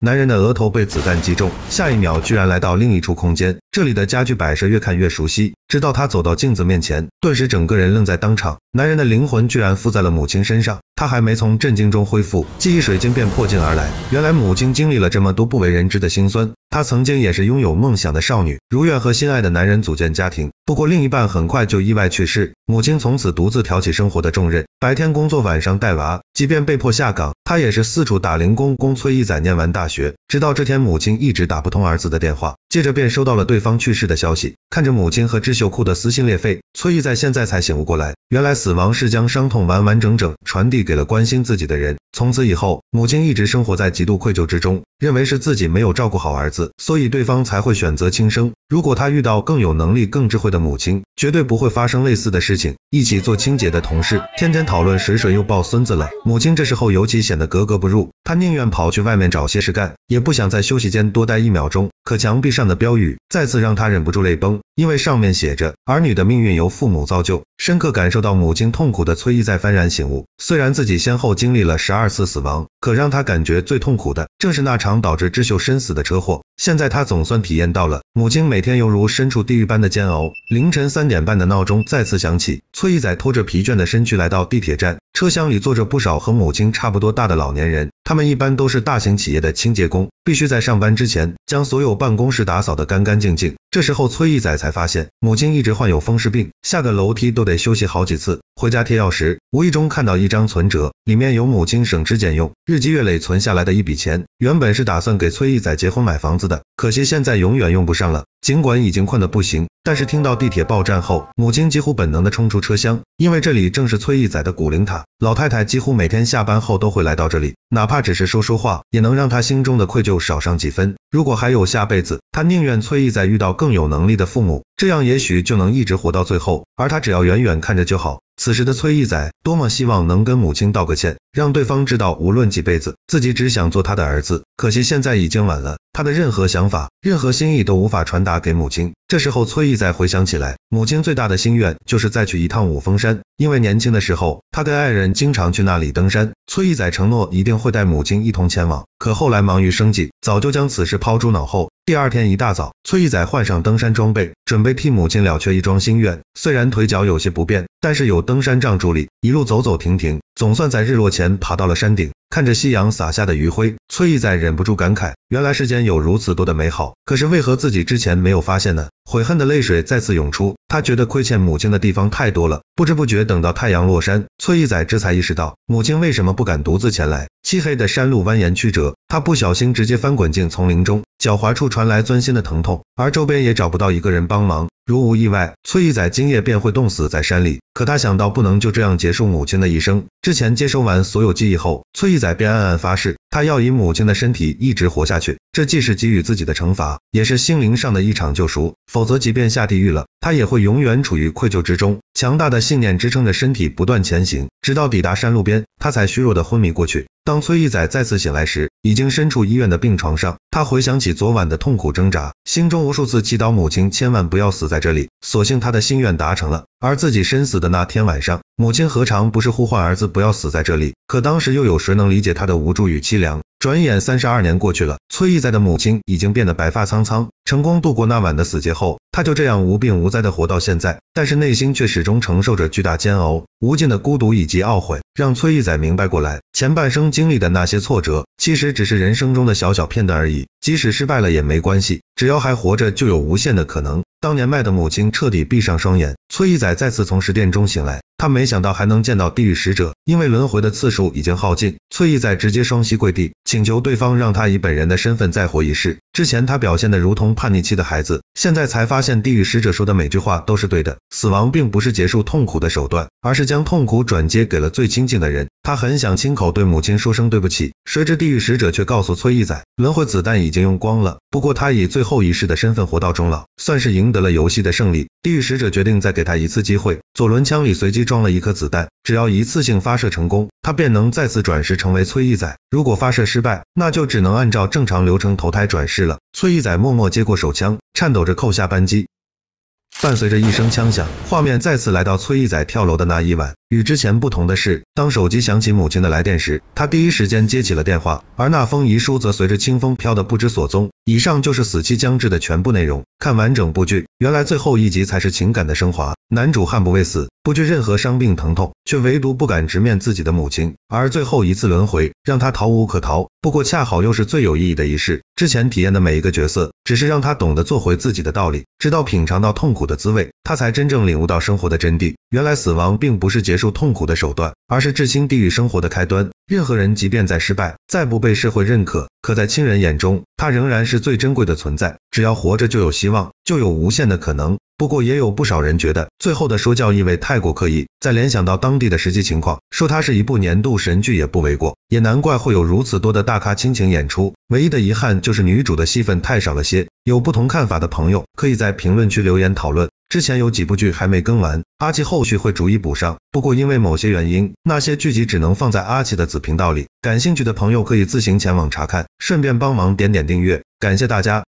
男人的额头被子弹击中，下一秒居然来到另一处空间。这里的家具摆设越看越熟悉，直到他走到镜子面前，顿时整个人愣在当场。男人的灵魂居然附在了母亲身上，他还没从震惊中恢复，记忆水晶便破镜而来。原来母亲经历了这么多不为人知的辛酸。她曾经也是拥有梦想的少女，如愿和心爱的男人组建家庭。不过另一半很快就意外去世，母亲从此独自挑起生活的重任，白天工作，晚上带娃。即便被迫下岗，她也是四处打零工，供崔一仔念完大学。直到这天，母亲一直打不通儿子的电话，接着便收到了对方去世的消息。看着母亲和智秀哭得撕心裂肺，崔毅在现在才醒悟过来，原来死亡是将伤痛完完整整传递给了关心自己的人。从此以后，母亲一直生活在极度愧疚之中，认为是自己没有照顾好儿子，所以对方才会选择轻生。如果他遇到更有能力、更智慧的母亲，绝对不会发生类似的事情。一起做清洁的同事，天天讨论水水又抱孙子了，母亲这时候尤其显得格格不入，他宁愿跑去外面找些事干，也不想在休息间多待一秒钟。可墙壁上的标语，再次让他忍不住泪崩。因为上面写着，儿女的命运由父母造就。深刻感受到母亲痛苦的崔义在幡然醒悟。虽然自己先后经历了十二次死亡，可让他感觉最痛苦的，正是那场导致智秀身死的车祸。现在他总算体验到了母亲每天犹如身处地狱般的煎熬。凌晨三点半的闹钟再次响起，崔义仔拖着疲倦的身躯来到地铁站。车厢里坐着不少和母亲差不多大的老年人，他们一般都是大型企业的清洁工，必须在上班之前将所有办公室打扫的干干净净。这时候崔义仔才。才发现母亲一直患有风湿病，下个楼梯都得休息好几次。回家贴药时，无意中看到一张存折，里面有母亲省吃俭用，日积月累存下来的一笔钱，原本是打算给崔义仔结婚买房子的，可惜现在永远用不上了。尽管已经困得不行，但是听到地铁报站后，母亲几乎本能的冲出车厢，因为这里正是崔义仔的古灵塔，老太太几乎每天下班后都会来到这里，哪怕只是说说话，也能让她心中的愧疚少上几分。如果还有下辈子，他宁愿崔义载遇到更有能力的父母，这样也许就能一直活到最后。而他只要远远看着就好。此时的崔义仔多么希望能跟母亲道个歉，让对方知道无论几辈子，自己只想做他的儿子。可惜现在已经晚了。他的任何想法、任何心意都无法传达给母亲。这时候，崔义宰回想起来，母亲最大的心愿就是再去一趟五峰山，因为年轻的时候，他跟爱人经常去那里登山。崔义宰承诺一定会带母亲一同前往，可后来忙于生计，早就将此事抛诸脑后。第二天一大早，崔义仔换上登山装备，准备替母亲了却一桩心愿。虽然腿脚有些不便，但是有登山杖助力，一路走走停停，总算在日落前爬到了山顶。看着夕阳洒下的余晖，崔义仔忍不住感慨，原来世间有如此多的美好，可是为何自己之前没有发现呢？悔恨的泪水再次涌出，他觉得亏欠母亲的地方太多了。不知不觉，等到太阳落山，崔义仔这才意识到，母亲为什么不敢独自前来。漆黑的山路蜿蜒曲折，他不小心直接翻滚进丛林中。脚踝处传来钻心的疼痛，而周边也找不到一个人帮忙。如无意外，崔义仔今夜便会冻死在山里。可他想到不能就这样结束母亲的一生，之前接收完所有记忆后，崔义仔便暗暗发誓，他要以母亲的身体一直活下去。这既是给予自己的惩罚，也是心灵上的一场救赎。否则，即便下地狱了，他也会永远处于愧疚之中。强大的信念支撑着身体不断前行。直到抵达山路边，他才虚弱的昏迷过去。当崔义仔再次醒来时，已经身处医院的病床上。他回想起昨晚的痛苦挣扎，心中无数次祈祷母亲千万不要死在这里。所幸他的心愿达成了，而自己身死的那天晚上，母亲何尝不是呼唤儿子不要死在这里？可当时又有谁能理解他的无助与凄凉？转眼三十二年过去了，崔义在的母亲已经变得白发苍苍。成功度过那晚的死劫后，她就这样无病无灾的活到现在，但是内心却始终承受着巨大煎熬，无尽的孤独以及懊悔。让崔义仔明白过来，前半生经历的那些挫折，其实只是人生中的小小片段而已。即使失败了也没关系，只要还活着，就有无限的可能。当年迈的母亲彻底闭上双眼，崔义仔再次从十殿中醒来。他没想到还能见到地狱使者，因为轮回的次数已经耗尽。崔义仔直接双膝跪地，请求对方让他以本人的身份再活一世。之前他表现的如同叛逆期的孩子，现在才发现地狱使者说的每句话都是对的。死亡并不是结束痛苦的手段，而是将痛苦转接给了最亲近的人。他很想亲口对母亲说声对不起，谁知地狱使者却告诉崔义仔，轮回子弹已经用光了。不过他以最后一世的身份活到终老，算是赢得了游戏的胜利。地狱使者决定再给他一次机会，左轮枪里随机装了一颗子弹，只要一次性发射成功，他便能再次转世成为崔义仔。如果发射失败，那就只能按照正常流程投胎转世了。崔义仔默默接过手枪，颤抖着扣下扳机。伴随着一声枪响，画面再次来到崔义仔跳楼的那一晚。与之前不同的是，当手机响起母亲的来电时，他第一时间接起了电话，而那封遗书则随着清风飘得不知所踪。以上就是死期将至的全部内容。看完整部剧，原来最后一集才是情感的升华。男主悍不畏死。不惧任何伤病疼痛，却唯独不敢直面自己的母亲。而最后一次轮回，让他逃无可逃。不过恰好又是最有意义的一世。之前体验的每一个角色，只是让他懂得做回自己的道理，直到品尝到痛苦的滋味，他才真正领悟到生活的真谛。原来死亡并不是结束痛苦的手段，而是至亲地狱生活的开端。任何人即便在失败，再不被社会认可，可在亲人眼中，他仍然是最珍贵的存在。只要活着，就有希望，就有无限的可能。不过也有不少人觉得，最后的说教意味太。太过刻意，再联想到当地的实际情况，说它是一部年度神剧也不为过，也难怪会有如此多的大咖倾情演出。唯一的遗憾就是女主的戏份太少了些。有不同看法的朋友可以在评论区留言讨论。之前有几部剧还没更完，阿奇后续会逐一补上。不过因为某些原因，那些剧集只能放在阿奇的子频道里，感兴趣的朋友可以自行前往查看，顺便帮忙点点订阅，感谢大家。